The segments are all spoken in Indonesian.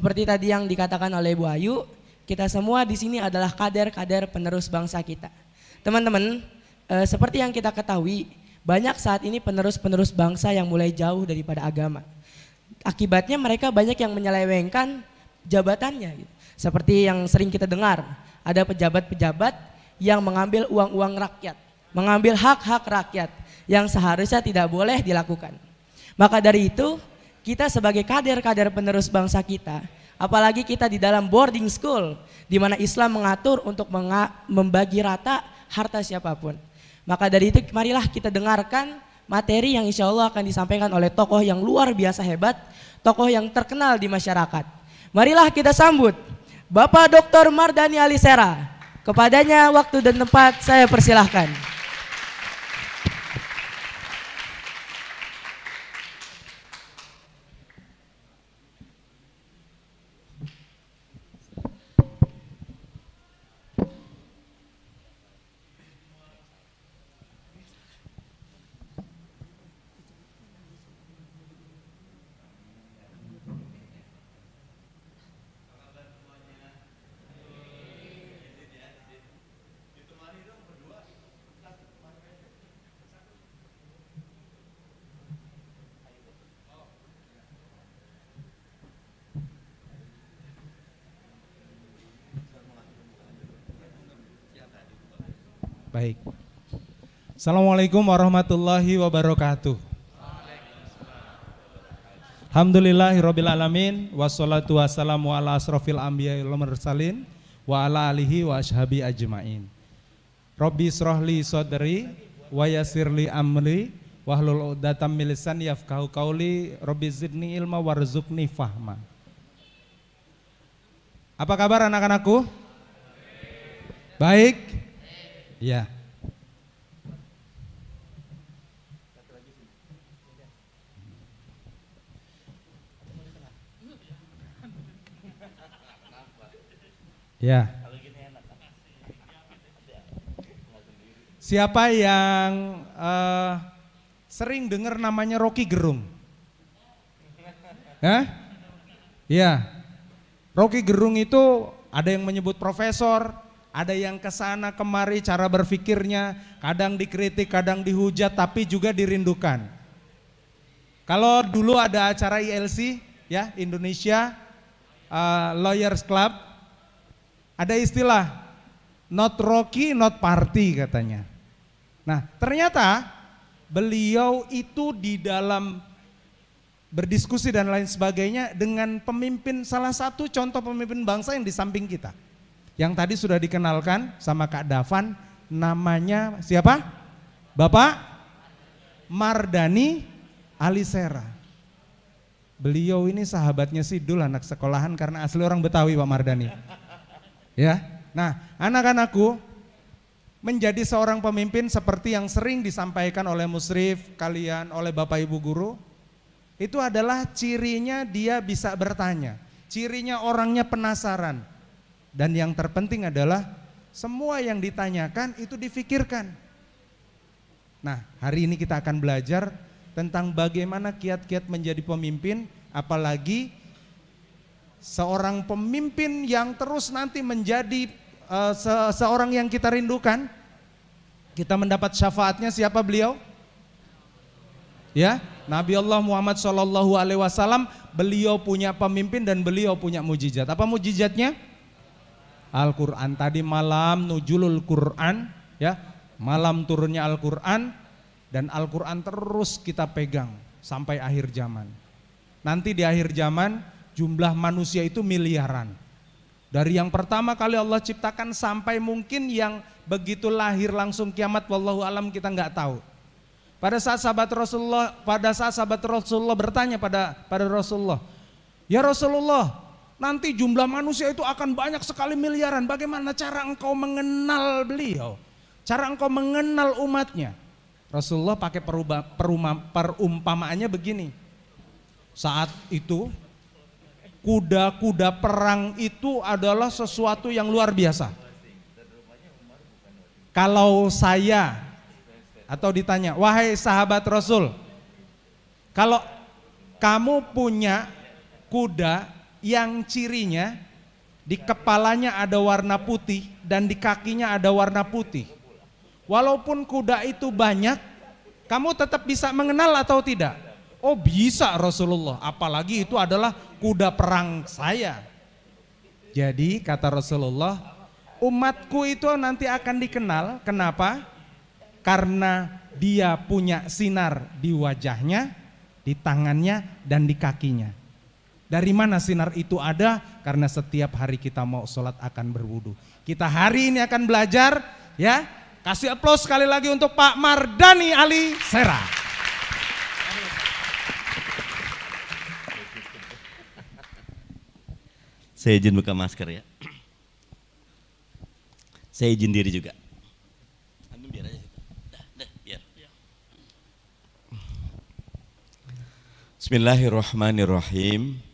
Seperti tadi yang dikatakan oleh Bu Ayu, kita semua di sini adalah kader-kader penerus bangsa kita. Teman-teman, eh, seperti yang kita ketahui, banyak saat ini penerus-penerus bangsa yang mulai jauh daripada agama. Akibatnya mereka banyak yang menyelewengkan jabatannya. Gitu. Seperti yang sering kita dengar, ada pejabat-pejabat yang mengambil uang-uang rakyat, mengambil hak-hak rakyat yang seharusnya tidak boleh dilakukan. Maka dari itu, kita sebagai kader-kader penerus bangsa kita, apalagi kita di dalam boarding school, di mana Islam mengatur untuk membagi rata harta siapapun. Maka dari itu marilah kita dengarkan materi yang insya Allah akan disampaikan oleh tokoh yang luar biasa hebat, tokoh yang terkenal di masyarakat. Marilah kita sambut Bapak Dr. Mardani Alisera. Kepadanya waktu dan tempat saya persilahkan. Baik. Assalamualaikum warahmatullahi wabarakatuh. Alhamdulillahirrabbilalamin Wassalatu wassalamu ala asrafil anbiya mursalin Wa ala alihi wa ashabi ajmain Rabbi srohli sodri Wa yasirli amli Wahlul udatam milisan yafkahu kauli Rabbi zidni ilma warzukni fahma Apa kabar anak-anakku? Baik. Iya. Ya. Siapa yang uh, sering dengar namanya Rocky Gerung? Hah? Ya. Rocky Gerung itu ada yang menyebut profesor, ada yang kesana kemari cara berpikirnya, kadang dikritik, kadang dihujat, tapi juga dirindukan. Kalau dulu ada acara ILC, ya Indonesia uh, Lawyers Club, ada istilah not Rocky, not party katanya. Nah ternyata beliau itu di dalam berdiskusi dan lain sebagainya dengan pemimpin salah satu contoh pemimpin bangsa yang di samping kita yang tadi sudah dikenalkan sama Kak Davan namanya siapa? Bapak Mardani Alisera. Beliau ini sahabatnya Sidul anak sekolahan karena asli orang Betawi Pak Mardani. Ya. Nah, anak-anakku menjadi seorang pemimpin seperti yang sering disampaikan oleh musrif kalian, oleh Bapak Ibu guru, itu adalah cirinya dia bisa bertanya. Cirinya orangnya penasaran, dan yang terpenting adalah semua yang ditanyakan itu difikirkan. Nah, hari ini kita akan belajar tentang bagaimana kiat-kiat menjadi pemimpin, apalagi seorang pemimpin yang terus nanti menjadi uh, se seorang yang kita rindukan. Kita mendapat syafaatnya siapa beliau? Ya, Nabi Allah Muhammad Shallallahu Alaihi Wasallam. Beliau punya pemimpin dan beliau punya mujizat. Apa mujizatnya? Al-Quran. Tadi malam nujulul Quran, ya malam turunnya Al-Quran dan Al-Quran terus kita pegang sampai akhir zaman. Nanti di akhir zaman jumlah manusia itu miliaran. Dari yang pertama kali Allah ciptakan sampai mungkin yang begitu lahir langsung kiamat wallahu alam kita nggak tahu. Pada saat sahabat Rasulullah, pada saat sahabat Rasulullah bertanya pada pada Rasulullah, "Ya Rasulullah, Nanti jumlah manusia itu akan banyak sekali miliaran. Bagaimana cara engkau mengenal beliau? Cara engkau mengenal umatnya? Rasulullah pakai perubah, peruma, perumpamaannya begini. Saat itu kuda-kuda perang itu adalah sesuatu yang luar biasa. Kalau saya atau ditanya, wahai sahabat Rasul, kalau kamu punya kuda yang cirinya di kepalanya ada warna putih dan di kakinya ada warna putih. Walaupun kuda itu banyak, kamu tetap bisa mengenal atau tidak? Oh bisa Rasulullah, apalagi itu adalah kuda perang saya. Jadi kata Rasulullah, umatku itu nanti akan dikenal. Kenapa? Karena dia punya sinar di wajahnya, di tangannya, dan di kakinya. Dari mana sinar itu ada? Karena setiap hari kita mau sholat akan berwudu. Kita hari ini akan belajar ya. Kasih aplaus sekali lagi untuk Pak Mardani Ali Sera. Saya izin buka masker ya. Saya izin diri juga. Bismillahirrahmanirrahim.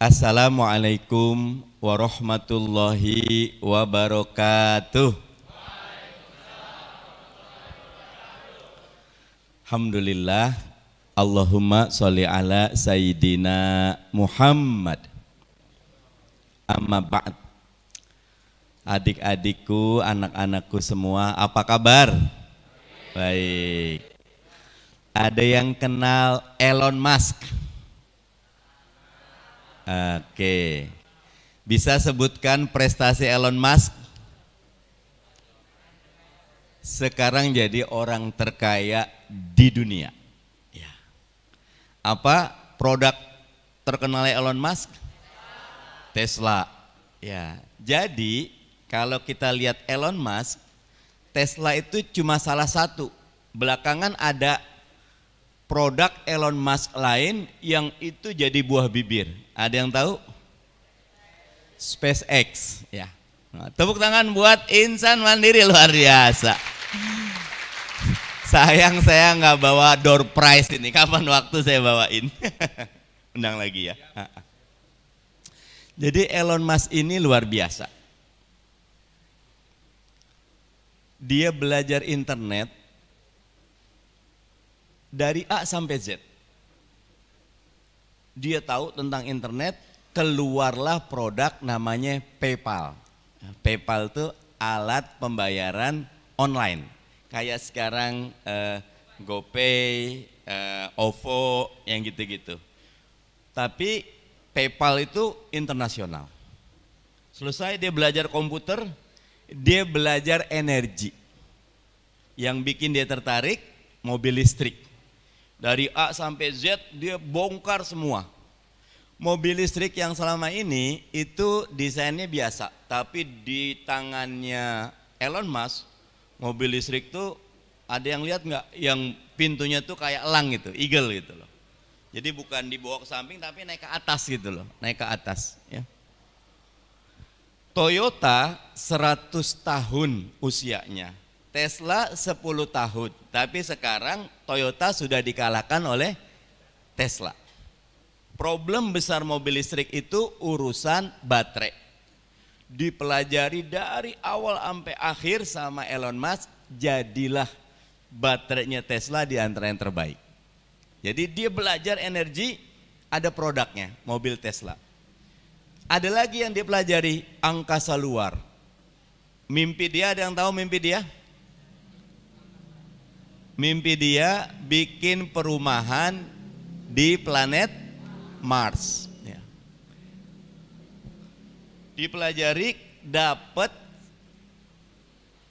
Assalamualaikum warahmatullahi wabarakatuh. Alhamdulillah Allahumma sholli ala sayyidina Muhammad. Amma ba'd. Adik-adikku, anak-anakku semua, apa kabar? Baik. Ada yang kenal Elon Musk? Oke. Bisa sebutkan prestasi Elon Musk? Sekarang jadi orang terkaya di dunia. Ya. Apa produk terkenalnya Elon Musk? Tesla. Ya. Jadi kalau kita lihat Elon Musk, Tesla itu cuma salah satu. Belakangan ada produk Elon Musk lain yang itu jadi buah bibir. Ada yang tahu? SpaceX, ya. Nah, tepuk tangan buat insan mandiri luar biasa. Sayang saya nggak bawa door prize ini. Kapan waktu saya bawain? Undang lagi ya. Jadi Elon Musk ini luar biasa. Dia belajar internet dari A sampai Z. Dia tahu tentang internet, keluarlah produk namanya PayPal. PayPal itu alat pembayaran online. Kayak sekarang eh, GoPay, eh, OVO, yang gitu-gitu. Tapi PayPal itu internasional. Selesai dia belajar komputer, dia belajar energi. Yang bikin dia tertarik mobil listrik dari A sampai Z dia bongkar semua. Mobil listrik yang selama ini itu desainnya biasa, tapi di tangannya Elon Musk mobil listrik tuh ada yang lihat nggak yang pintunya tuh kayak elang gitu, eagle gitu loh. Jadi bukan dibawa ke samping tapi naik ke atas gitu loh, naik ke atas ya. Toyota 100 tahun usianya. Tesla 10 tahun, tapi sekarang Toyota sudah dikalahkan oleh Tesla. Problem besar mobil listrik itu urusan baterai. Dipelajari dari awal sampai akhir sama Elon Musk, jadilah baterainya Tesla di antara yang terbaik. Jadi dia belajar energi, ada produknya, mobil Tesla. Ada lagi yang dia pelajari, angkasa luar. Mimpi dia, ada yang tahu mimpi dia? Mimpi dia bikin perumahan di planet Mars. Ya. Dipelajari dapat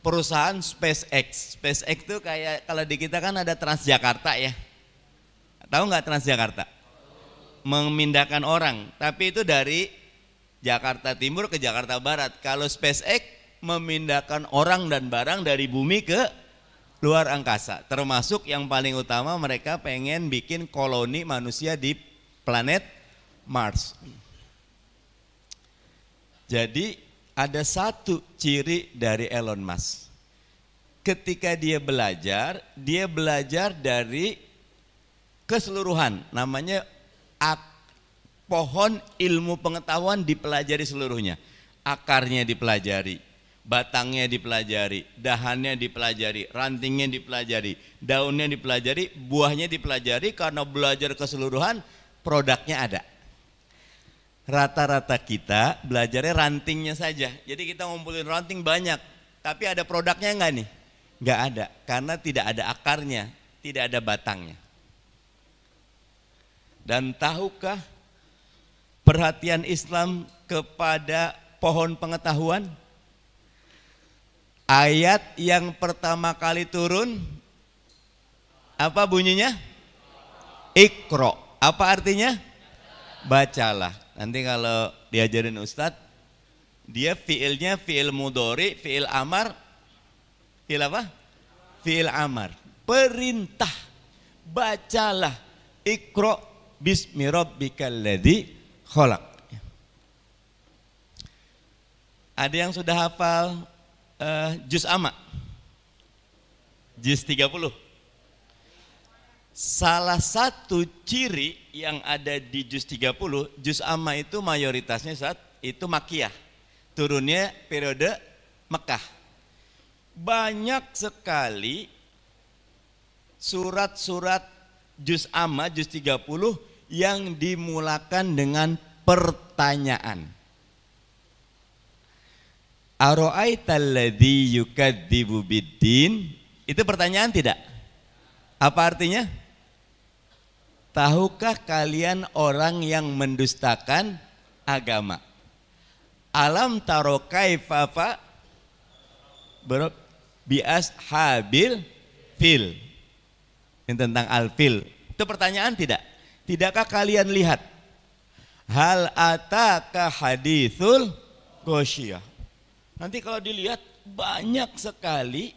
perusahaan SpaceX. SpaceX itu kayak kalau di kita kan ada Transjakarta ya. Tahu nggak Transjakarta? Memindahkan orang, tapi itu dari Jakarta Timur ke Jakarta Barat. Kalau SpaceX memindahkan orang dan barang dari bumi ke luar angkasa. Termasuk yang paling utama mereka pengen bikin koloni manusia di planet Mars. Jadi ada satu ciri dari Elon Musk. Ketika dia belajar, dia belajar dari keseluruhan. Namanya at pohon ilmu pengetahuan dipelajari seluruhnya. Akarnya dipelajari, batangnya dipelajari, dahannya dipelajari, rantingnya dipelajari, daunnya dipelajari, buahnya dipelajari karena belajar keseluruhan produknya ada. Rata-rata kita belajarnya rantingnya saja. Jadi kita ngumpulin ranting banyak, tapi ada produknya enggak nih? Enggak ada, karena tidak ada akarnya, tidak ada batangnya. Dan tahukah perhatian Islam kepada pohon pengetahuan? Ayat yang pertama kali turun apa bunyinya? Ikro. Apa artinya? Bacalah. Nanti kalau diajarin Ustadz, dia fiilnya fiil mudori, fiil amar, fiil apa? Fiil amar. Perintah. Bacalah. Ikro bismi rabbikal ladhi kholak Ada yang sudah hafal uh, juz ama. Juz 30. Salah satu ciri yang ada di juz 30, jus ama itu mayoritasnya saat itu makiyah. Turunnya periode Mekah. Banyak sekali surat-surat juz ama juz 30 yang dimulakan dengan pertanyaan. Aro'aitalladhi yukadzibu biddin Itu pertanyaan tidak? Apa artinya? Tahukah kalian orang yang mendustakan agama? Alam taro kaifafa bias habil fil Ini tentang alfil Itu pertanyaan tidak? Tidakkah kalian lihat? Hal ataka hadithul gosyah Nanti kalau dilihat banyak sekali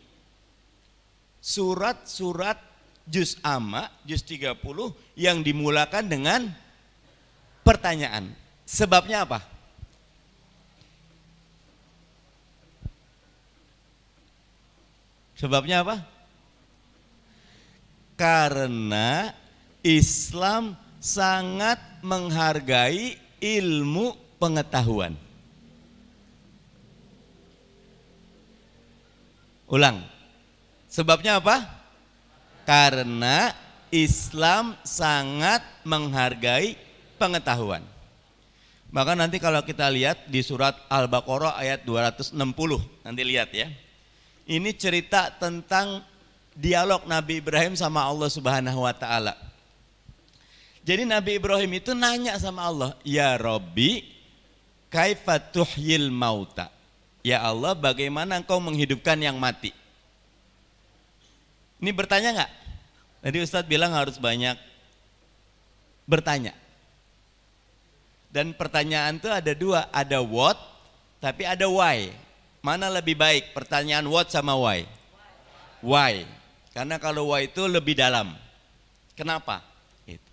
surat-surat juz amma, juz 30 yang dimulakan dengan pertanyaan. Sebabnya apa? Sebabnya apa? Karena Islam sangat menghargai ilmu pengetahuan. Ulang. Sebabnya apa? Karena Islam sangat menghargai pengetahuan. Maka nanti kalau kita lihat di surat Al-Baqarah ayat 260, nanti lihat ya. Ini cerita tentang dialog Nabi Ibrahim sama Allah Subhanahu wa taala. Jadi Nabi Ibrahim itu nanya sama Allah, "Ya Robbi, kaifa tuhyil mauta?" Ya Allah, bagaimana engkau menghidupkan yang mati? Ini bertanya nggak? Tadi Ustadz bilang harus banyak bertanya. Dan pertanyaan itu ada dua, ada what, tapi ada why. Mana lebih baik, pertanyaan what sama why? Why. Karena kalau why itu lebih dalam. Kenapa? Gitu.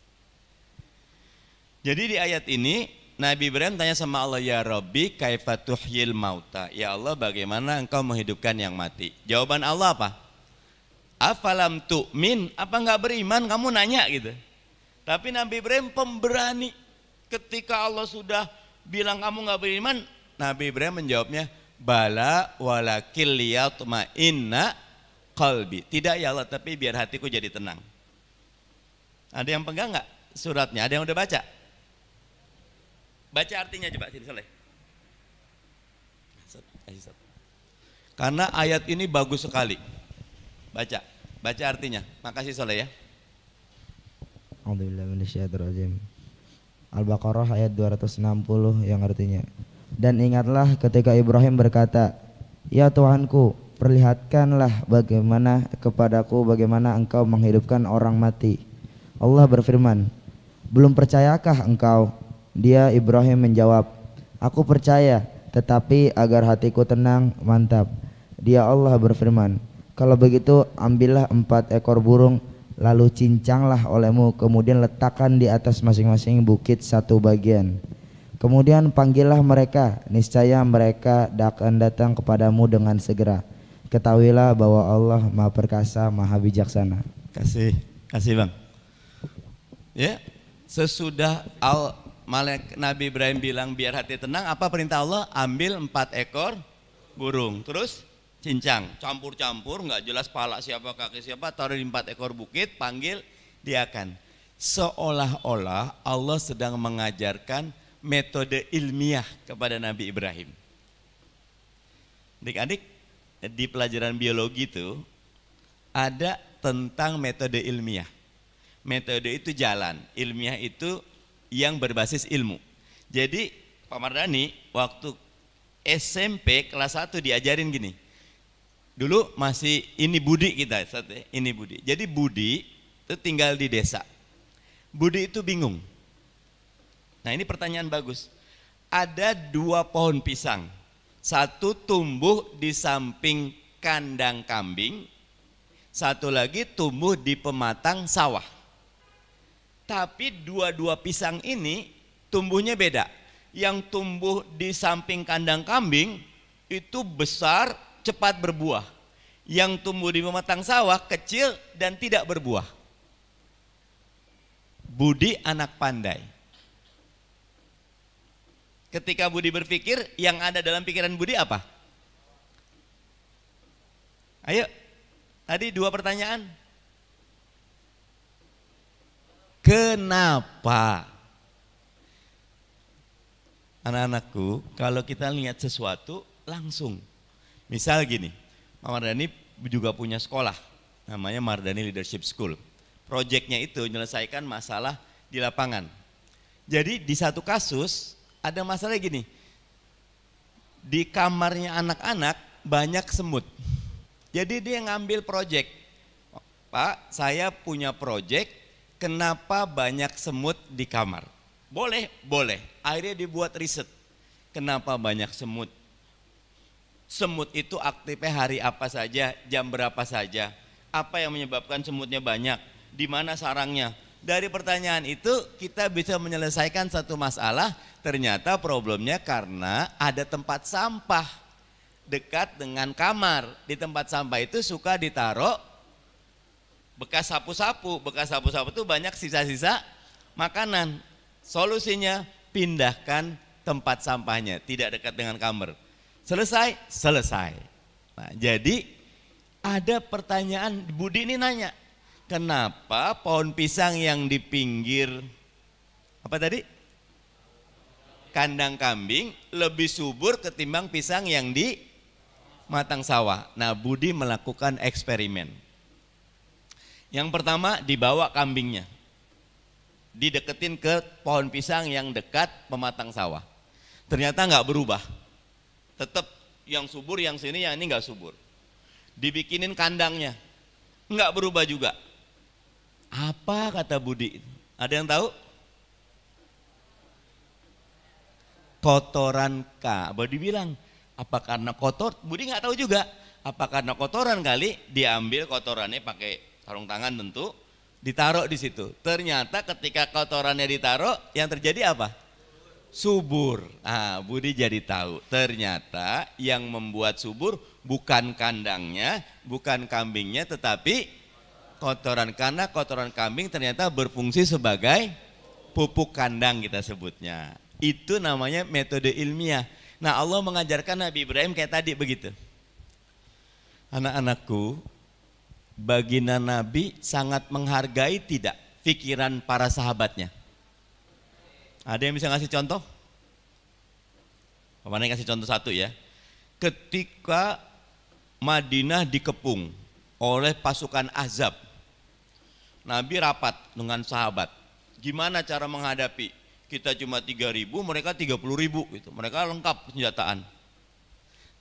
Jadi di ayat ini Nabi Ibrahim tanya sama Allah, Ya Rabbi kaifatuhyil mauta. Ya Allah bagaimana engkau menghidupkan yang mati? Jawaban Allah apa? Afalam tu'min, apa enggak beriman kamu nanya gitu. Tapi Nabi Ibrahim pemberani. Ketika Allah sudah bilang kamu enggak beriman, Nabi Ibrahim menjawabnya, Bala walakil liyatma'inna qalbi. Tidak ya Allah, tapi biar hatiku jadi tenang. Ada yang pegang nggak suratnya? Ada yang udah baca? Baca artinya coba sini Soleh. Karena ayat ini bagus sekali. Baca, baca artinya. Makasih Soleh ya. Alhamdulillahirrahmanirrahim. Al-Baqarah ayat 260 yang artinya Dan ingatlah ketika Ibrahim berkata Ya Tuhanku perlihatkanlah bagaimana kepadaku bagaimana engkau menghidupkan orang mati Allah berfirman Belum percayakah engkau dia Ibrahim menjawab, Aku percaya, tetapi agar hatiku tenang, mantap. Dia Allah berfirman, Kalau begitu ambillah empat ekor burung, lalu cincanglah olehmu, kemudian letakkan di atas masing-masing bukit satu bagian. Kemudian panggillah mereka, niscaya mereka akan datang kepadamu dengan segera. Ketahuilah bahwa Allah Maha Perkasa, Maha Bijaksana. Kasih, kasih Bang. Ya, sesudah al Malek, Nabi Ibrahim bilang biar hati tenang, apa perintah Allah? Ambil empat ekor burung, terus cincang, campur-campur, nggak jelas pala siapa kaki siapa, taruh di empat ekor bukit, panggil dia akan. Seolah-olah Allah sedang mengajarkan metode ilmiah kepada Nabi Ibrahim. Adik-adik, di pelajaran biologi itu ada tentang metode ilmiah. Metode itu jalan, ilmiah itu yang berbasis ilmu. Jadi Pak Mardani waktu SMP kelas 1 diajarin gini. Dulu masih ini budi kita, ya, ini budi. Jadi budi itu tinggal di desa. Budi itu bingung. Nah ini pertanyaan bagus. Ada dua pohon pisang. Satu tumbuh di samping kandang kambing. Satu lagi tumbuh di pematang sawah tapi dua-dua pisang ini tumbuhnya beda. Yang tumbuh di samping kandang kambing itu besar, cepat berbuah. Yang tumbuh di pematang sawah kecil dan tidak berbuah. Budi anak pandai. Ketika Budi berpikir, yang ada dalam pikiran Budi apa? Ayo, tadi dua pertanyaan. Kenapa? Anak-anakku, kalau kita lihat sesuatu langsung. Misal gini, Mardani juga punya sekolah, namanya Mardani Leadership School. Proyeknya itu menyelesaikan masalah di lapangan. Jadi di satu kasus ada masalah gini, di kamarnya anak-anak banyak semut. Jadi dia ngambil proyek. Pak, saya punya proyek kenapa banyak semut di kamar? Boleh, boleh. Akhirnya dibuat riset. Kenapa banyak semut? Semut itu aktifnya hari apa saja, jam berapa saja. Apa yang menyebabkan semutnya banyak? Di mana sarangnya? Dari pertanyaan itu kita bisa menyelesaikan satu masalah. Ternyata problemnya karena ada tempat sampah dekat dengan kamar. Di tempat sampah itu suka ditaruh bekas sapu-sapu, bekas sapu-sapu itu banyak sisa-sisa makanan. Solusinya pindahkan tempat sampahnya, tidak dekat dengan kamar. Selesai, selesai. Nah, jadi ada pertanyaan Budi ini nanya, kenapa pohon pisang yang di pinggir apa tadi? Kandang kambing lebih subur ketimbang pisang yang di matang sawah. Nah, Budi melakukan eksperimen yang pertama dibawa kambingnya. Dideketin ke pohon pisang yang dekat pematang sawah. Ternyata nggak berubah. Tetap yang subur, yang sini, yang ini nggak subur. Dibikinin kandangnya. Nggak berubah juga. Apa kata Budi? Ada yang tahu? Kotoran K. Budi bilang, apa karena kotor? Budi nggak tahu juga. Apa karena kotoran kali diambil kotorannya pakai sarung tangan tentu, ditaruh di situ. Ternyata ketika kotorannya ditaruh, yang terjadi apa? Subur. Ah, Budi jadi tahu. Ternyata yang membuat subur bukan kandangnya, bukan kambingnya, tetapi kotoran. Karena kotoran kambing ternyata berfungsi sebagai pupuk kandang kita sebutnya. Itu namanya metode ilmiah. Nah Allah mengajarkan Nabi Ibrahim kayak tadi begitu. Anak-anakku, Baginda Nabi sangat menghargai tidak pikiran para sahabatnya? Ada yang bisa ngasih contoh? Kemarin kasih contoh satu ya. Ketika Madinah dikepung oleh pasukan Azab, Nabi rapat dengan sahabat. Gimana cara menghadapi? Kita cuma 3.000, mereka ribu gitu. Mereka lengkap senjataan.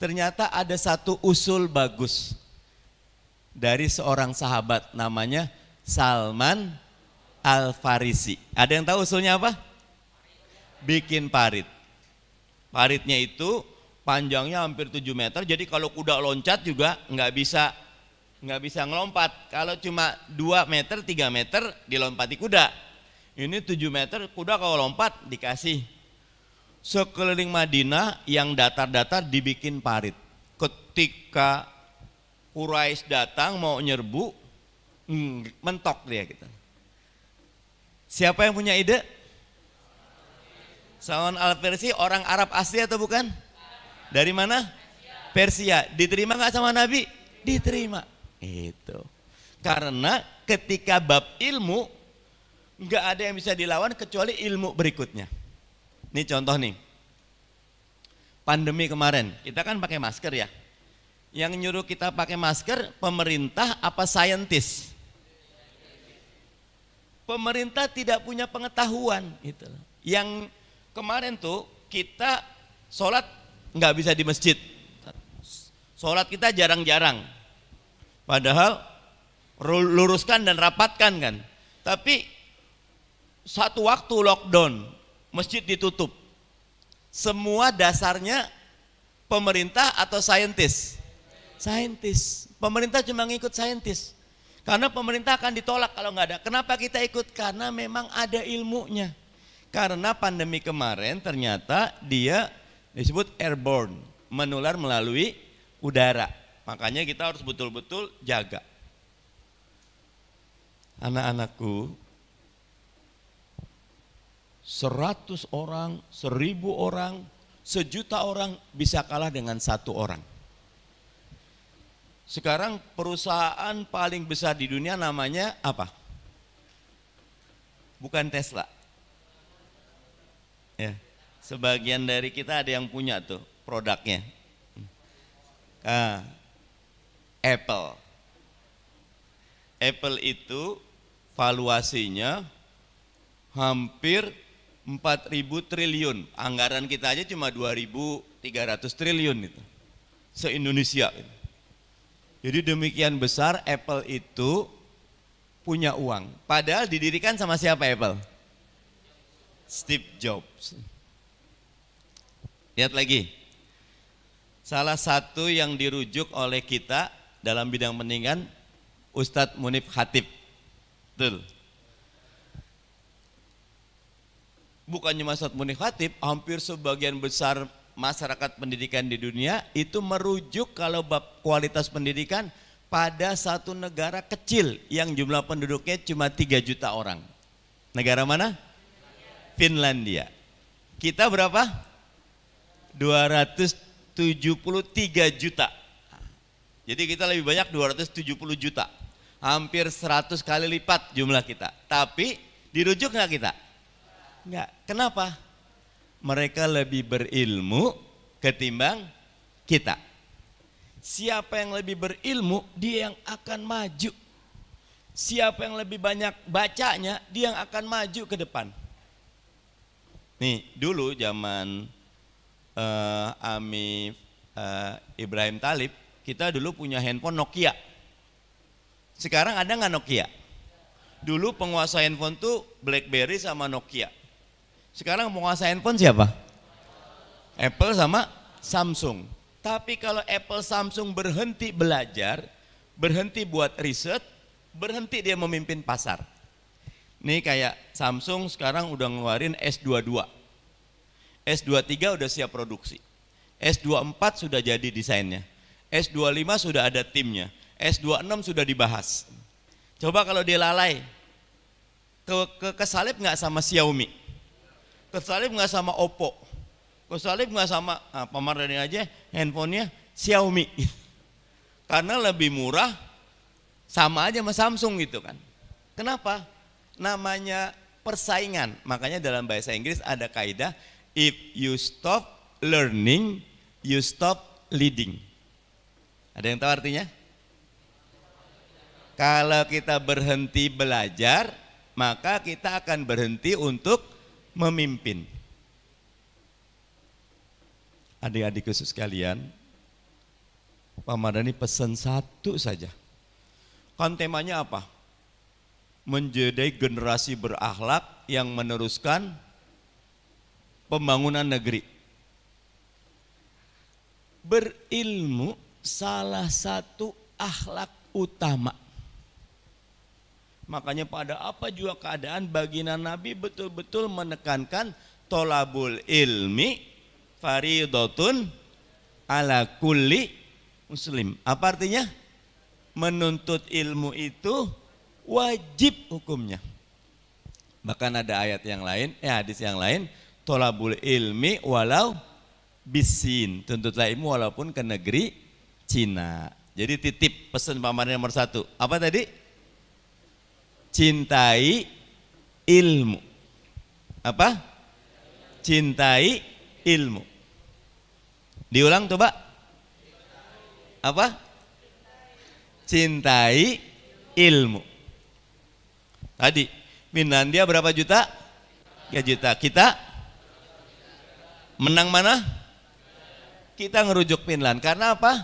Ternyata ada satu usul bagus dari seorang sahabat namanya Salman Al-Farisi. Ada yang tahu usulnya apa? Bikin parit. Paritnya itu panjangnya hampir 7 meter. Jadi kalau kuda loncat juga nggak bisa nggak bisa ngelompat. Kalau cuma 2 meter, 3 meter dilompati kuda. Ini 7 meter, kuda kalau lompat dikasih. Sekeliling Madinah yang datar-datar dibikin parit. Ketika Quraisy datang mau nyerbu, mentok dia gitu. Siapa yang punya ide? Salman al Persia orang Arab asli atau bukan? Dari mana? Persia. Diterima nggak sama Nabi? Diterima. Itu. Karena ketika bab ilmu nggak ada yang bisa dilawan kecuali ilmu berikutnya. Ini contoh nih. Pandemi kemarin, kita kan pakai masker ya yang nyuruh kita pakai masker pemerintah apa saintis? Pemerintah tidak punya pengetahuan gitu Yang kemarin tuh kita sholat nggak bisa di masjid. Sholat kita jarang-jarang. Padahal luruskan dan rapatkan kan. Tapi satu waktu lockdown, masjid ditutup. Semua dasarnya pemerintah atau saintis saintis. Pemerintah cuma ngikut saintis. Karena pemerintah akan ditolak kalau nggak ada. Kenapa kita ikut? Karena memang ada ilmunya. Karena pandemi kemarin ternyata dia disebut airborne, menular melalui udara. Makanya kita harus betul-betul jaga. Anak-anakku, 100 orang, 1000 orang, sejuta orang bisa kalah dengan satu orang. Sekarang perusahaan paling besar di dunia namanya apa? Bukan Tesla. Ya. Sebagian dari kita ada yang punya tuh produknya. Hmm. Ah, Apple. Apple itu valuasinya hampir 4000 triliun. Anggaran kita aja cuma 2300 triliun itu. Se-Indonesia. itu. Jadi demikian besar Apple itu punya uang. Padahal didirikan sama siapa Apple? Steve Jobs. Lihat lagi. Salah satu yang dirujuk oleh kita dalam bidang mendingan Ustadz Munif Hatib. Betul. Bukannya cuma Ustadz Munif Hatib, hampir sebagian besar masyarakat pendidikan di dunia itu merujuk kalau bab kualitas pendidikan pada satu negara kecil yang jumlah penduduknya cuma 3 juta orang. Negara mana? Finlandia. Kita berapa? 273 juta. Jadi kita lebih banyak 270 juta. Hampir 100 kali lipat jumlah kita. Tapi dirujuk nggak kita? Nggak. Kenapa? mereka lebih berilmu ketimbang kita. Siapa yang lebih berilmu, dia yang akan maju. Siapa yang lebih banyak bacanya, dia yang akan maju ke depan. Nih, dulu zaman uh, eh, Ami uh, eh, Ibrahim Talib, kita dulu punya handphone Nokia. Sekarang ada nggak Nokia? Dulu penguasa handphone tuh BlackBerry sama Nokia. Sekarang penguasa handphone siapa? Apple sama Samsung. Tapi kalau Apple Samsung berhenti belajar, berhenti buat riset, berhenti dia memimpin pasar. ini kayak Samsung sekarang udah ngeluarin S22. S23 udah siap produksi. S24 sudah jadi desainnya. S25 sudah ada timnya. S26 sudah dibahas. Coba kalau dia lalai, ke, ke, ke salib nggak sama Xiaomi? Kesalib nggak sama Oppo. kesalib nggak sama ah, pemeran aja handphonenya Xiaomi. Karena lebih murah sama aja sama Samsung gitu kan. Kenapa? Namanya persaingan. Makanya dalam bahasa Inggris ada kaidah if you stop learning, you stop leading. Ada yang tahu artinya? Kalau kita berhenti belajar, maka kita akan berhenti untuk memimpin. Adik-adik khusus kalian, Pak Madani pesan satu saja. Kan temanya apa? Menjadi generasi berakhlak yang meneruskan pembangunan negeri. Berilmu salah satu akhlak utama Makanya pada apa juga keadaan baginda Nabi betul-betul menekankan tolabul ilmi faridotun ala kulli muslim. Apa artinya? Menuntut ilmu itu wajib hukumnya. Bahkan ada ayat yang lain, eh hadis yang lain, tolabul ilmi walau bisin. Tuntutlah ilmu walaupun ke negeri Cina. Jadi titip pesan pamannya nomor satu. Apa tadi? cintai ilmu. Apa? Cintai ilmu. Diulang coba. Apa? Cintai ilmu. Tadi minan dia berapa juta? 3 juta. Kita menang mana? Kita ngerujuk Finland karena apa?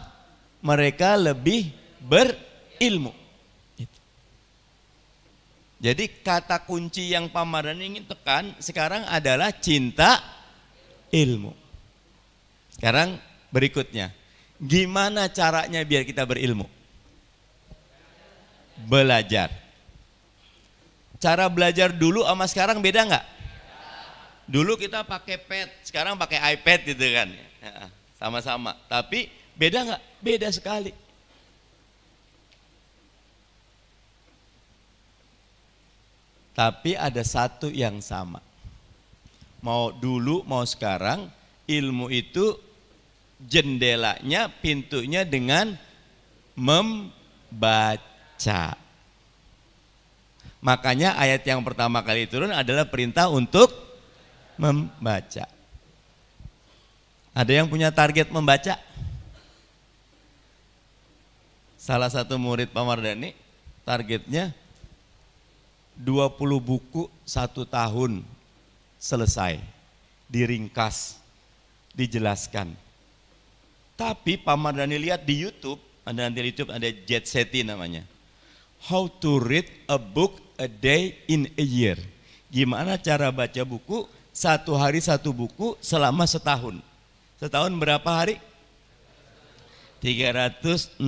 Mereka lebih berilmu. Jadi kata kunci yang pameran ingin tekan sekarang adalah cinta ilmu. Sekarang berikutnya, gimana caranya biar kita berilmu? Belajar. Cara belajar dulu sama sekarang beda nggak? Dulu kita pakai pad, sekarang pakai iPad gitu kan. Sama-sama. Tapi beda nggak? Beda sekali. Tapi ada satu yang sama. Mau dulu mau sekarang ilmu itu jendelanya, pintunya dengan membaca. Makanya ayat yang pertama kali turun adalah perintah untuk membaca. Ada yang punya target membaca? Salah satu murid Pak Mardhani targetnya 20 buku satu tahun selesai, diringkas, dijelaskan. Tapi Pak Mardhani lihat di YouTube, ada nanti di YouTube ada Jet Seti namanya. How to read a book a day in a year. Gimana cara baca buku satu hari satu buku selama setahun. Setahun berapa hari? 365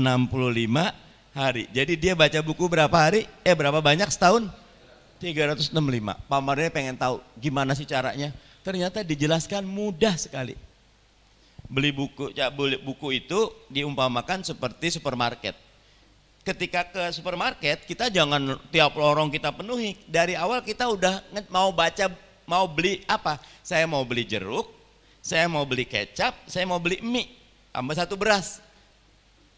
hari. Jadi dia baca buku berapa hari? Eh berapa banyak setahun? 365. Pak Mardani pengen tahu gimana sih caranya. Ternyata dijelaskan mudah sekali. Beli buku, ya, beli buku itu diumpamakan seperti supermarket. Ketika ke supermarket, kita jangan tiap lorong kita penuhi. Dari awal kita udah mau baca, mau beli apa. Saya mau beli jeruk, saya mau beli kecap, saya mau beli mie. Tambah satu beras.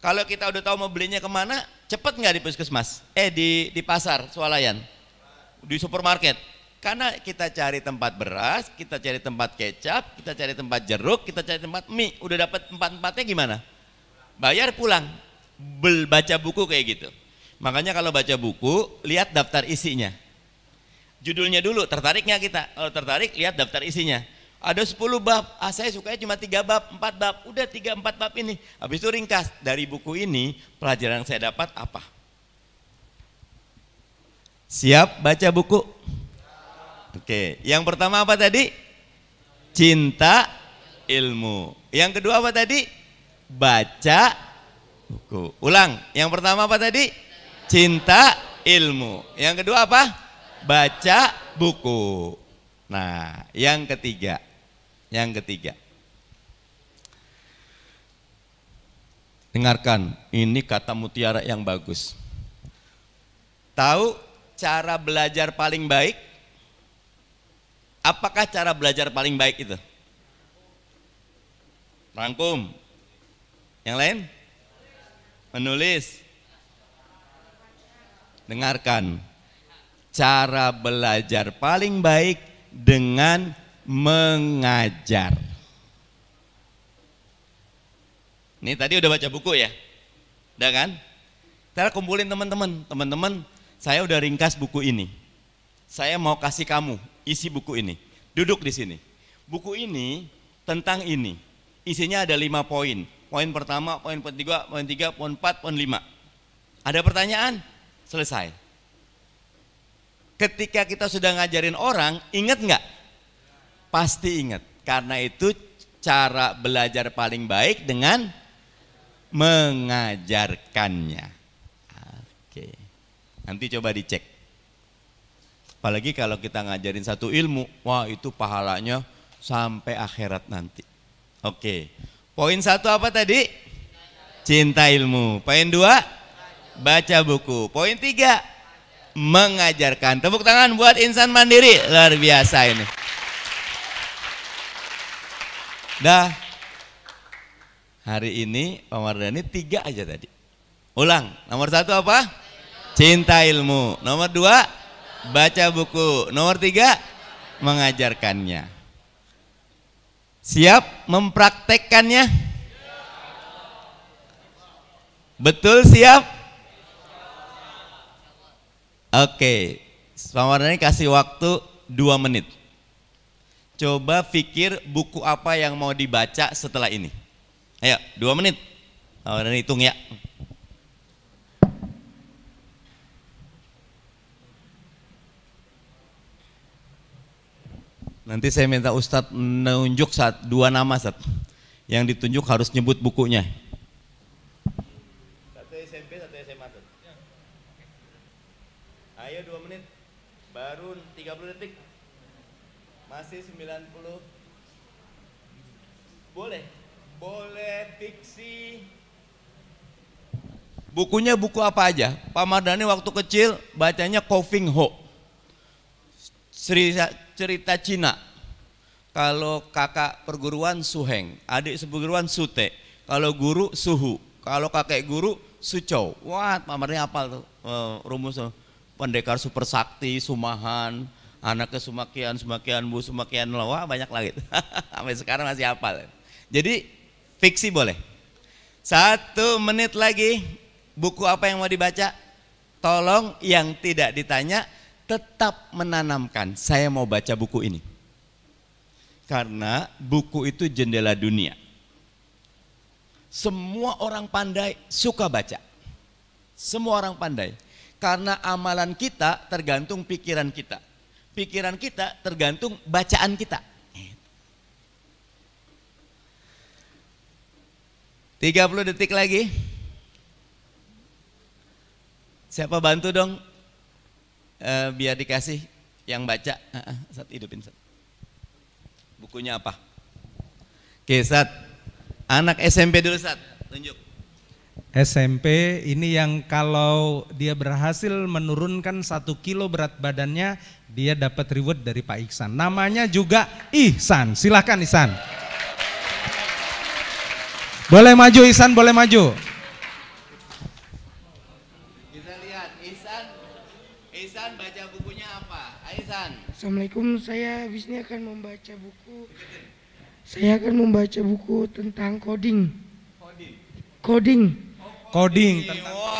Kalau kita udah tahu mau belinya kemana, cepet nggak di puskesmas? Eh di di pasar, swalayan di supermarket. Karena kita cari tempat beras, kita cari tempat kecap, kita cari tempat jeruk, kita cari tempat mie. Udah dapat empat-empatnya gimana? Bayar pulang. Bel baca buku kayak gitu. Makanya kalau baca buku, lihat daftar isinya. Judulnya dulu, tertariknya kita? Kalau tertarik, lihat daftar isinya. Ada 10 bab, ah saya sukanya cuma 3 bab, 4 bab. Udah 3 4 bab ini. Habis itu ringkas dari buku ini, pelajaran yang saya dapat apa? Siap baca buku? Oke, yang pertama apa tadi? Cinta ilmu. Yang kedua apa tadi? Baca buku. Ulang, yang pertama apa tadi? Cinta ilmu. Yang kedua apa? Baca buku. Nah, yang ketiga. Yang ketiga. Dengarkan, ini kata mutiara yang bagus. Tahu cara belajar paling baik? Apakah cara belajar paling baik itu? Rangkum. Yang lain? Menulis. Dengarkan. Cara belajar paling baik dengan mengajar. Ini tadi udah baca buku ya? Udah kan? Kita kumpulin teman-teman, teman-teman saya udah ringkas buku ini. Saya mau kasih kamu isi buku ini. Duduk di sini. Buku ini tentang ini. Isinya ada lima poin. Poin pertama, poin ketiga, poin tiga, poin empat, poin lima. Ada pertanyaan? Selesai. Ketika kita sudah ngajarin orang, ingat nggak? Pasti ingat. Karena itu cara belajar paling baik dengan mengajarkannya. Nanti coba dicek. Apalagi kalau kita ngajarin satu ilmu, wah itu pahalanya sampai akhirat nanti. Oke, poin satu apa tadi? Cinta ilmu. Poin dua? Baca buku. Poin tiga? Mengajarkan. Tepuk tangan buat insan mandiri. Luar biasa ini. Dah. Hari ini Pak Mardani tiga aja tadi. Ulang. Nomor satu apa? cinta ilmu. Nomor dua, baca buku. Nomor tiga, mengajarkannya. Siap mempraktekkannya? Betul siap? Oke, selamat kasih waktu dua menit. Coba pikir buku apa yang mau dibaca setelah ini. Ayo, dua menit. Pak hitung ya. Nanti saya minta Ustadz menunjuk saat dua nama saat yang ditunjuk harus nyebut bukunya. Satu SMP, satu SMA. Ayo dua menit, baru tiga puluh detik, masih sembilan puluh Boleh, boleh fiksi. Bukunya buku apa aja? Pak Mardhani waktu kecil bacanya Coving Ho. Sri cerita Cina. Kalau kakak perguruan Suheng, adik seperguruan Sute. Kalau guru Suhu, kalau kakek guru Sucau. Wah, pamernya apa tuh eh, rumus pendekar super sakti, Sumahan, anak kesumakian Sumakian Bu, Sumakian Lawa, banyak lagi. Sampai sekarang masih apa Jadi fiksi boleh. Satu menit lagi, buku apa yang mau dibaca? Tolong yang tidak ditanya tetap menanamkan saya mau baca buku ini. Karena buku itu jendela dunia. Semua orang pandai suka baca. Semua orang pandai. Karena amalan kita tergantung pikiran kita. Pikiran kita tergantung bacaan kita. tiga puluh detik lagi. Siapa bantu dong uh, biar dikasih yang baca. Uh, hidupin Sat. Bukunya apa? Oke Sat, anak SMP dulu saat tunjuk. SMP ini yang kalau dia berhasil menurunkan satu kilo berat badannya, dia dapat reward dari Pak Iksan. Namanya juga Ihsan. Silahkan Ihsan. Boleh maju Ihsan, boleh maju. Assalamualaikum, saya habis ini akan membaca buku Saya akan membaca buku tentang coding Coding Coding oh, Coding tentang Wow.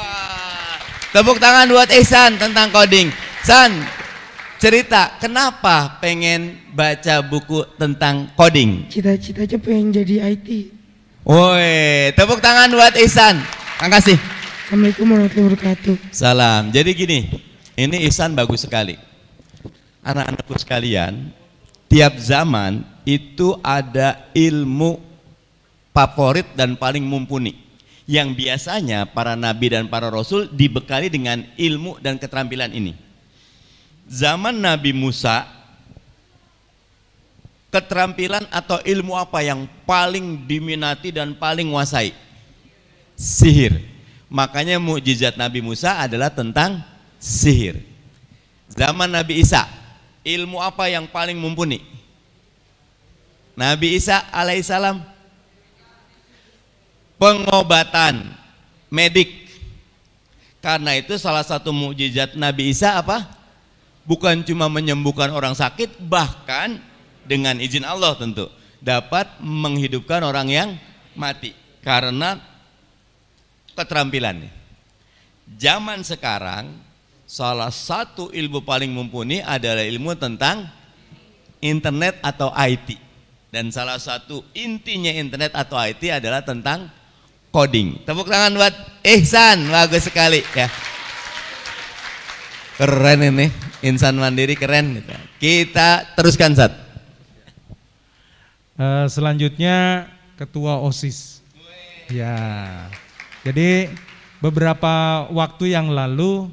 Tepuk tangan buat Ihsan tentang coding San, cerita kenapa pengen baca buku tentang coding? Cita-citanya pengen jadi IT Woi, tepuk tangan buat Ihsan kasih. Assalamualaikum warahmatullahi wabarakatuh Salam, jadi gini ini Ihsan bagus sekali anak-anakku sekalian, tiap zaman itu ada ilmu favorit dan paling mumpuni yang biasanya para nabi dan para rasul dibekali dengan ilmu dan keterampilan ini. Zaman Nabi Musa, keterampilan atau ilmu apa yang paling diminati dan paling wasai? Sihir. Makanya mukjizat Nabi Musa adalah tentang sihir. Zaman Nabi Isa, ilmu apa yang paling mumpuni? Nabi Isa alaihissalam pengobatan medik. Karena itu salah satu mujizat Nabi Isa apa? Bukan cuma menyembuhkan orang sakit, bahkan dengan izin Allah tentu dapat menghidupkan orang yang mati karena keterampilannya Zaman sekarang salah satu ilmu paling mumpuni adalah ilmu tentang internet atau IT. Dan salah satu intinya internet atau IT adalah tentang coding. Tepuk tangan buat Ihsan, bagus sekali ya. Keren ini, insan mandiri keren. Gitu. Kita teruskan saat Uh, eh, selanjutnya ketua OSIS. Ya. Jadi beberapa waktu yang lalu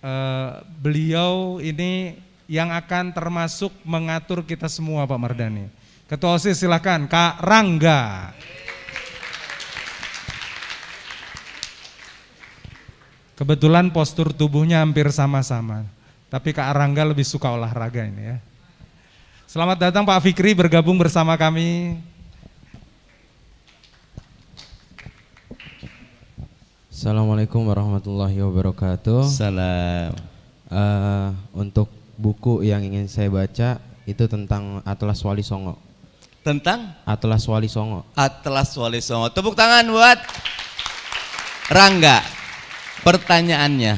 Eh, beliau ini yang akan termasuk mengatur kita semua Pak Mardani. Ketua OSIS silahkan Kak Rangga. Kebetulan postur tubuhnya hampir sama-sama, tapi Kak Rangga lebih suka olahraga ini ya. Selamat datang Pak Fikri bergabung bersama kami Assalamualaikum warahmatullahi wabarakatuh. Salam. Uh, untuk buku yang ingin saya baca itu tentang Atlas Wali Songo. Tentang? Atlas Wali Songo. Atlas Wali Songo. Tepuk tangan buat Rangga. Pertanyaannya,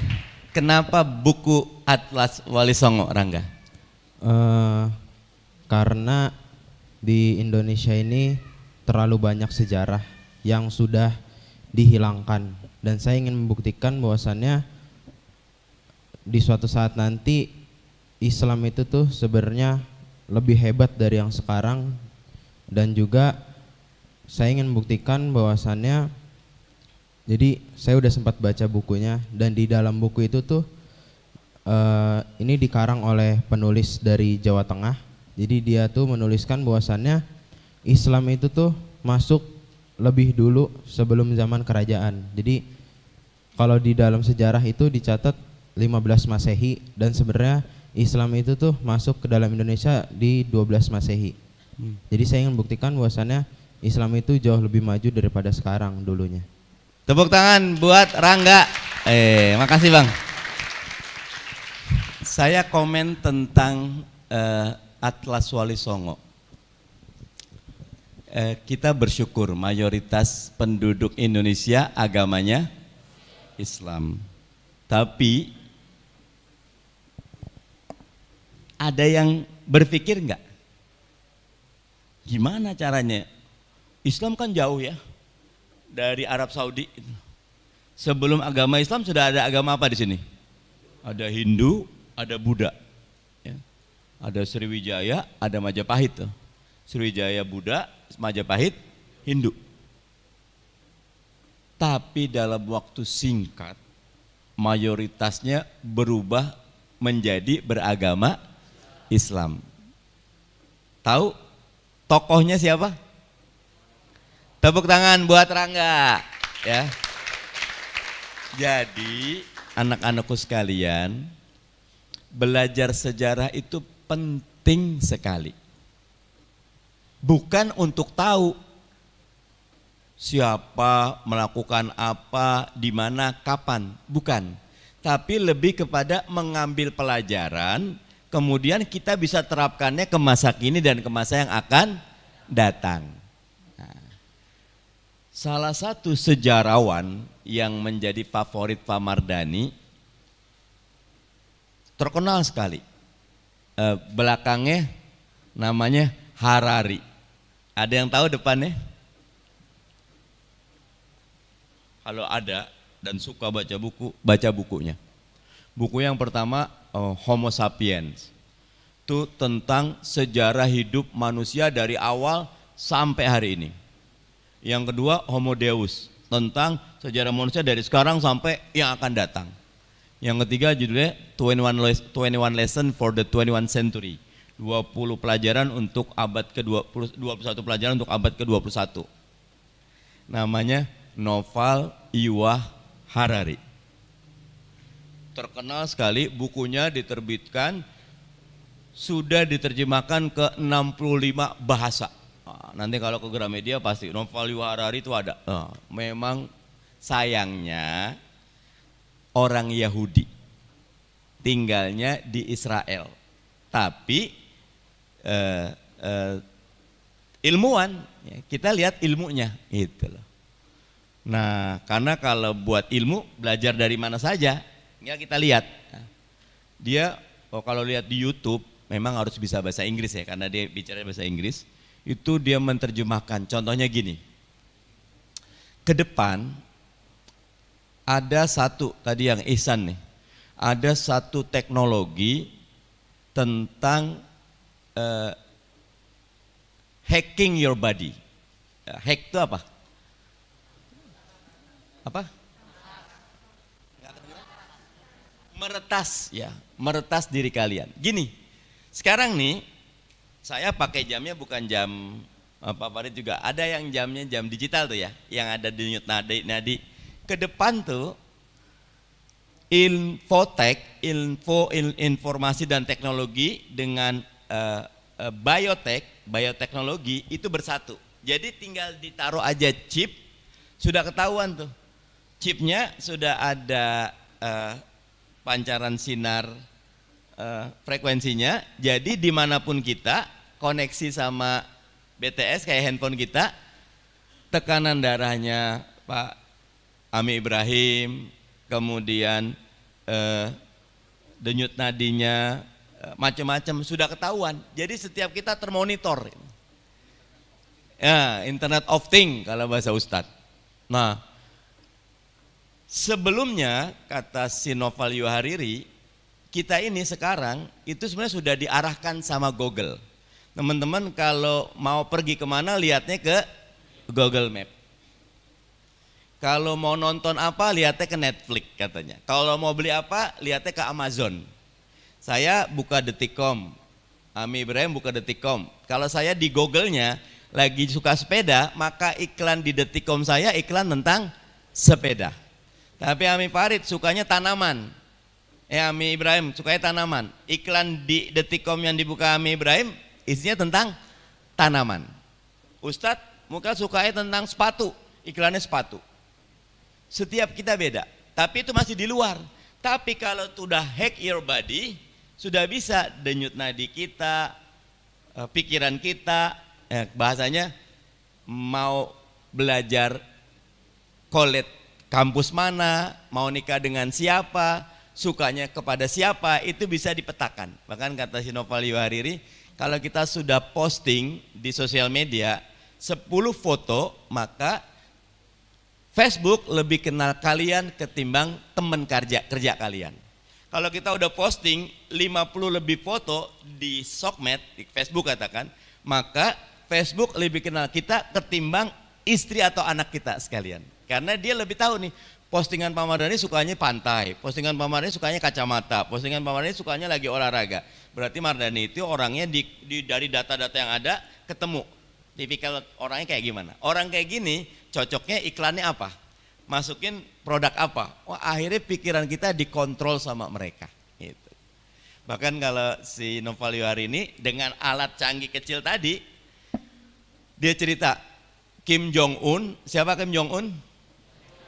kenapa buku Atlas Wali Songo, Rangga? Uh, karena di Indonesia ini terlalu banyak sejarah yang sudah dihilangkan dan saya ingin membuktikan bahwasannya di suatu saat nanti Islam itu tuh sebenarnya lebih hebat dari yang sekarang dan juga saya ingin membuktikan bahwasannya jadi saya udah sempat baca bukunya dan di dalam buku itu tuh uh, ini dikarang oleh penulis dari Jawa Tengah jadi dia tuh menuliskan bahwasannya Islam itu tuh masuk lebih dulu sebelum zaman kerajaan. Jadi kalau di dalam sejarah itu dicatat 15 Masehi dan sebenarnya Islam itu tuh masuk ke dalam Indonesia di 12 Masehi. Hmm. Jadi saya ingin buktikan bahwasannya Islam itu jauh lebih maju daripada sekarang dulunya. Tepuk tangan buat Rangga. Eh, makasih Bang. Saya komen tentang uh, Atlas Wali Songo eh, kita bersyukur mayoritas penduduk Indonesia agamanya Islam. Tapi ada yang berpikir nggak? Gimana caranya? Islam kan jauh ya dari Arab Saudi. Sebelum agama Islam sudah ada agama apa di sini? Ada Hindu, ada Buddha, ya. ada Sriwijaya, ada Majapahit. Sriwijaya Buddha, Majapahit Hindu. Tapi dalam waktu singkat mayoritasnya berubah menjadi beragama Islam. Tahu tokohnya siapa? Tepuk tangan buat Rangga, ya. Jadi, anak-anakku sekalian, belajar sejarah itu penting sekali bukan untuk tahu siapa melakukan apa, di mana, kapan, bukan. Tapi lebih kepada mengambil pelajaran, kemudian kita bisa terapkannya ke masa kini dan ke masa yang akan datang. Nah, salah satu sejarawan yang menjadi favorit Pak Mardani terkenal sekali. Eh, belakangnya namanya Harari ada yang tahu depannya? Kalau ada dan suka baca buku, baca bukunya. Buku yang pertama oh, Homo sapiens. Itu tentang sejarah hidup manusia dari awal sampai hari ini. Yang kedua Homo Deus, tentang sejarah manusia dari sekarang sampai yang akan datang. Yang ketiga judulnya 21 Lesson for the 21 Century 20 pelajaran untuk abad ke 21 pelajaran untuk abad ke-21. Namanya Noval Iwah Harari. Terkenal sekali bukunya diterbitkan sudah diterjemahkan ke 65 bahasa. Ah, nanti kalau ke Gramedia pasti Novel Iwah Harari itu ada. Ah, memang sayangnya orang Yahudi tinggalnya di Israel. Tapi uh, ilmuwan, ya, kita lihat ilmunya gitu loh. Nah, karena kalau buat ilmu belajar dari mana saja, ya kita lihat. Nah, dia oh kalau lihat di YouTube memang harus bisa bahasa Inggris ya karena dia bicara bahasa Inggris. Itu dia menerjemahkan. Contohnya gini. Ke depan ada satu tadi yang Ihsan nih. Ada satu teknologi tentang uh, hacking your body. Eh, hack itu apa? Apa? Meretas ya, meretas diri kalian. Gini, sekarang nih saya pakai jamnya bukan jam apa Farid juga ada yang jamnya jam digital tuh ya, yang ada di nadi nadi. Ke depan tuh infotech, info informasi dan teknologi dengan uh, eh, eh, biotek, bioteknologi itu bersatu. Jadi tinggal ditaruh aja chip, sudah ketahuan tuh. Chipnya sudah ada uh, pancaran sinar uh, frekuensinya. Jadi dimanapun kita koneksi sama BTS kayak handphone kita, tekanan darahnya Pak Ami Ibrahim, kemudian uh, denyut nadinya Eh, macam-macam sudah ketahuan. Jadi setiap kita termonitor. Ya, internet of thing kalau bahasa Ustadz. Nah, sebelumnya kata Sinoval Yohariri, kita ini sekarang itu sebenarnya sudah diarahkan sama Google. Teman-teman kalau mau pergi kemana lihatnya ke Google Map. Kalau mau nonton apa lihatnya ke Netflix katanya. Kalau mau beli apa lihatnya ke Amazon. Saya buka detikcom, Ami Ibrahim buka detikcom. Kalau saya di Googlenya lagi suka sepeda, maka iklan di detikcom saya iklan tentang sepeda. Tapi Ami Farid sukanya tanaman. Eh Ami Ibrahim sukanya tanaman. Iklan di detikcom yang dibuka Ami Ibrahim isinya tentang tanaman. Ustadz muka sukanya tentang sepatu, iklannya sepatu. Setiap kita beda, tapi itu masih di luar. Tapi kalau sudah hack your body, sudah bisa denyut nadi kita, eh, pikiran kita, eh, bahasanya mau belajar kolet kampus mana, mau nikah dengan siapa, sukanya kepada siapa, itu bisa dipetakan. Bahkan kata Sinoval Hariri, kalau kita sudah posting di sosial media 10 foto, maka Facebook lebih kenal kalian ketimbang teman kerja kerja kalian. Kalau kita udah posting 50 lebih foto di sokmed, di Facebook katakan, maka Facebook lebih kenal kita ketimbang istri atau anak kita sekalian. Karena dia lebih tahu nih, postingan Pak Mardani sukanya pantai, postingan Pak Mardani sukanya kacamata, postingan Pak Mardani sukanya lagi olahraga. Berarti Mardhani itu orangnya di, di, dari data-data yang ada ketemu. Tipikal orangnya kayak gimana? Orang kayak gini cocoknya iklannya apa? Masukin produk apa? Wah, oh, akhirnya pikiran kita dikontrol sama mereka. Gitu. Bahkan kalau si Novalio hari ini dengan alat canggih kecil tadi, dia cerita Kim Jong Un, siapa Kim Jong Un?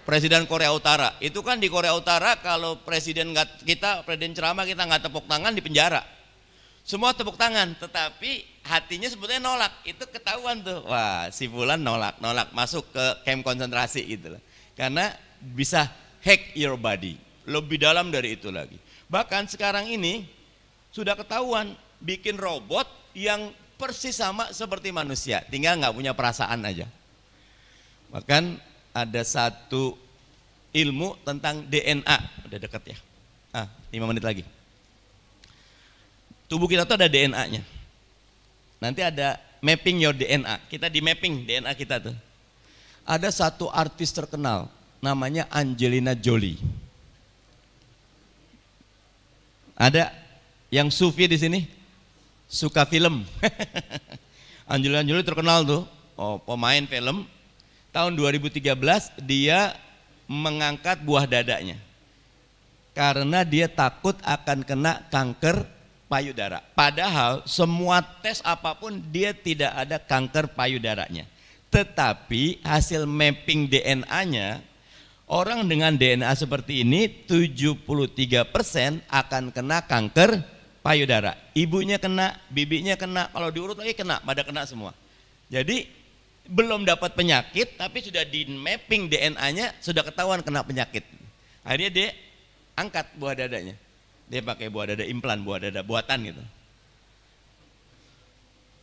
Presiden Korea Utara. Itu kan di Korea Utara kalau presiden nggak kita presiden ceramah kita nggak tepuk tangan di penjara. Semua tepuk tangan, tetapi hatinya sebetulnya nolak. Itu ketahuan tuh. Wah, si bulan nolak, nolak masuk ke camp konsentrasi gitu loh. Karena bisa hack your body. Lebih dalam dari itu lagi. Bahkan sekarang ini sudah ketahuan bikin robot yang persis sama seperti manusia. Tinggal nggak punya perasaan aja. Bahkan ada satu ilmu tentang DNA. Udah deket ya. Ah, lima menit lagi. Tubuh kita tuh ada DNA-nya. Nanti ada mapping your DNA. Kita di mapping DNA kita tuh. Ada satu artis terkenal, namanya Angelina Jolie. Ada yang sufi di sini? Suka film. Angelina Jolie terkenal tuh, oh, pemain film. Tahun 2013 dia mengangkat buah dadanya. Karena dia takut akan kena kanker payudara. Padahal semua tes apapun dia tidak ada kanker payudaranya. Tetapi hasil mapping DNA-nya Orang dengan DNA seperti ini 73% akan kena kanker payudara. Ibunya kena, bibinya kena, kalau diurut lagi kena, pada kena semua. Jadi belum dapat penyakit tapi sudah di mapping DNA-nya sudah ketahuan kena penyakit. Akhirnya dia angkat buah dadanya. Dia pakai buah dada implan, buah dada buatan gitu.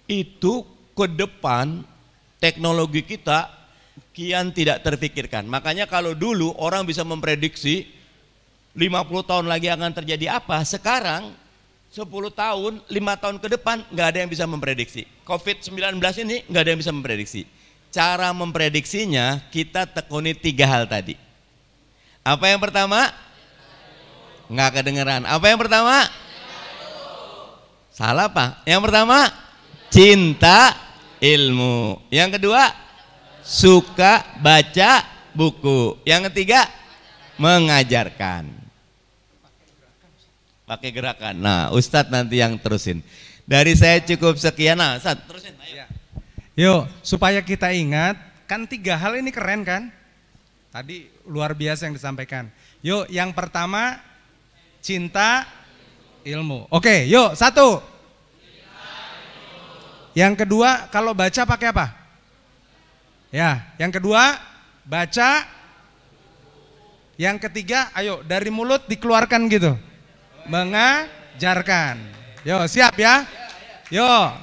Itu ke depan teknologi kita kian tidak terpikirkan. Makanya kalau dulu orang bisa memprediksi 50 tahun lagi akan terjadi apa, sekarang 10 tahun, 5 tahun ke depan nggak ada yang bisa memprediksi. Covid-19 ini nggak ada yang bisa memprediksi. Cara memprediksinya kita tekuni tiga hal tadi. Apa yang pertama? Nggak kedengeran. Apa yang pertama? Salah apa? Yang pertama? Cinta ilmu. Yang kedua? suka baca buku. Yang ketiga mengajarkan. Pakai gerakan. Nah, Ustadz nanti yang terusin. Dari saya cukup sekian. Nah, Ustadz terusin. Ayo. Yuk, iya. supaya kita ingat, kan tiga hal ini keren kan? Tadi luar biasa yang disampaikan. Yuk, yang pertama cinta ilmu. Oke, yuk satu. Yang kedua kalau baca pakai apa? Ya, yang kedua baca. Yang ketiga, ayo dari mulut dikeluarkan gitu. Mengajarkan. Yo, siap ya? Yo.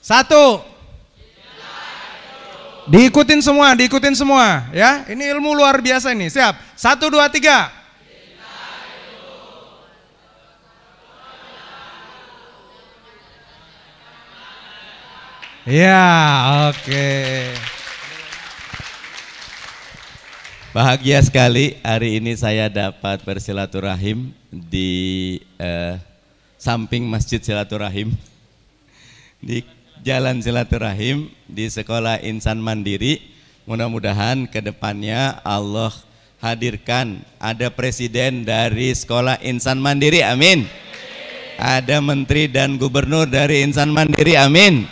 Satu. Diikutin semua, diikutin semua ya. Ini ilmu luar biasa ini. Siap. Satu, dua, tiga. Ya, oke. Okay. Bahagia sekali hari ini saya dapat bersilaturahim di eh, samping Masjid Silaturahim di Jalan Silaturahim di Sekolah Insan Mandiri. Mudah-mudahan ke depannya Allah hadirkan ada presiden dari Sekolah Insan Mandiri. Amin. Ada menteri dan gubernur dari Insan Mandiri. Amin.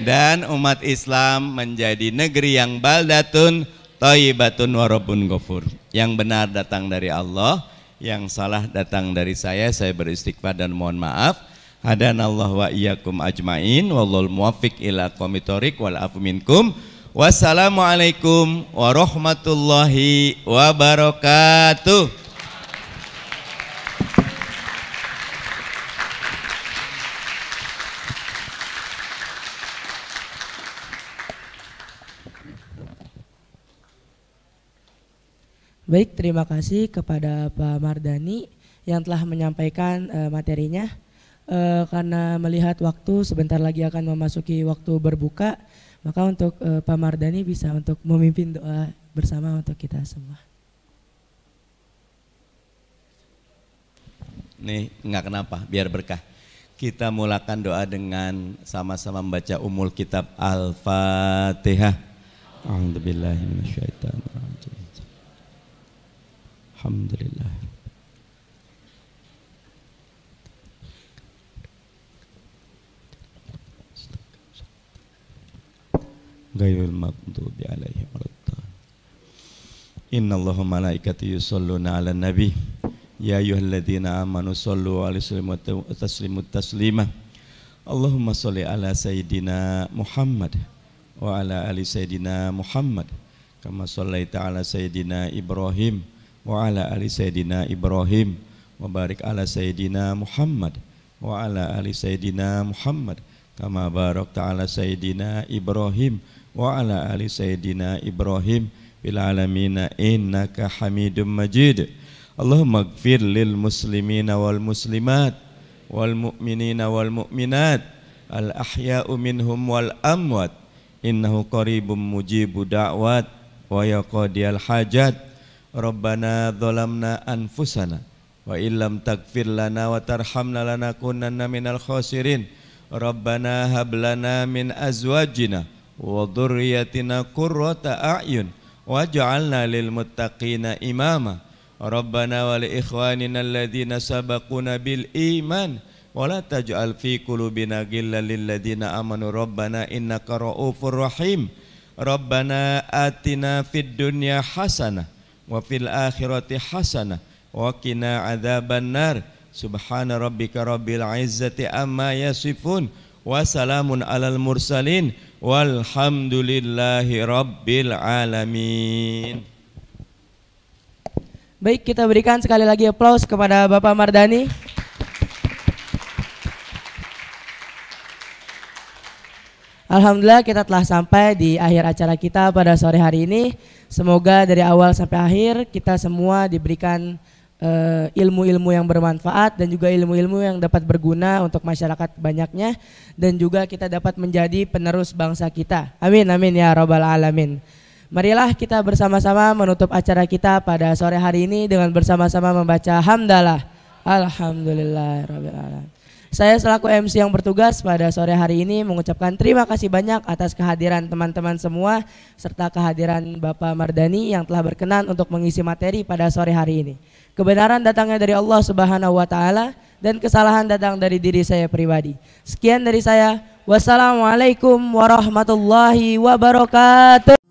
Dan umat Islam menjadi negeri yang baldatun Toibatun warabun gofur. Yang benar datang dari Allah, yang salah datang dari saya. Saya beristighfar dan mohon maaf. Hadanallah wa iyyakum ajmain. Wallul muwaffiq ila qomitorik wal afu minkum. Wassalamualaikum warahmatullahi wabarakatuh. Baik, terima kasih kepada Pak Mardani yang telah menyampaikan uh, materinya. Uh, karena melihat waktu sebentar lagi akan memasuki waktu berbuka, maka untuk uh, Pak Mardani bisa untuk memimpin doa bersama untuk kita semua. Nih, enggak kenapa, biar berkah. Kita mulakan doa dengan sama-sama membaca umul kitab Al-Fatihah. Alhamdulillahirrahmanirrahim. Alhamdulillah. Ghairul maghdubi alaihim waladdallin. Inna Allaha malaikati yusalluna ala nabi. Ya ayyuhalladzina amanu shollu 'alaihi wa taslimu taslima. Allahumma salli ala sayyidina Muhammad wa ala ali sayyidina Muhammad kama shallaita ala sayidina Ibrahim wa ala ali sayyidina Ibrahim wa barik ala sayyidina Muhammad wa ala ali sayyidina Muhammad kama barakta ala sayyidina Ibrahim wa ala ali sayyidina Ibrahim fil alamina innaka Hamidum Majid Allahumma ighfir lil muslimina wal muslimat wal mu'minina wal mu'minat al ahya'u minhum wal amwat innahu qaribum mujibu da'wat wa yaqadiyal hajat ربنا ظلمنا أنفسنا وإن لم تغفر لنا وترحمنا لنكونن من الخاسرين ربنا هب لنا من أزواجنا وذريتنا قرة أعين واجعلنا للمتقين إماما ربنا ولإخواننا الذين سبقونا بالإيمان ولا تجعل في قلوبنا غلا للذين آمنوا ربنا إنك رؤوف رحيم ربنا آتنا في الدنيا حسنه wa fil akhirati hasanah wa qina adzaban nar subhana rabbika rabbil izzati amma yasifun wa salamun alal mursalin walhamdulillahi rabbil alamin Baik, kita berikan sekali lagi aplaus kepada Bapak Mardani. Alhamdulillah kita telah sampai di akhir acara kita pada sore hari ini. Semoga dari awal sampai akhir kita semua diberikan eh, ilmu-ilmu uh, yang bermanfaat dan juga ilmu-ilmu yang dapat berguna untuk masyarakat banyaknya dan juga kita dapat menjadi penerus bangsa kita. Amin amin ya robbal alamin. Marilah kita bersama-sama menutup acara kita pada sore hari ini dengan bersama-sama membaca hamdalah. Alhamdulillah alamin. Saya selaku MC yang bertugas pada sore hari ini mengucapkan terima kasih banyak atas kehadiran teman-teman semua serta kehadiran Bapak Mardani yang telah berkenan untuk mengisi materi pada sore hari ini. Kebenaran datangnya dari Allah Subhanahu wa taala dan kesalahan datang dari diri saya pribadi. Sekian dari saya. Wassalamualaikum warahmatullahi wabarakatuh.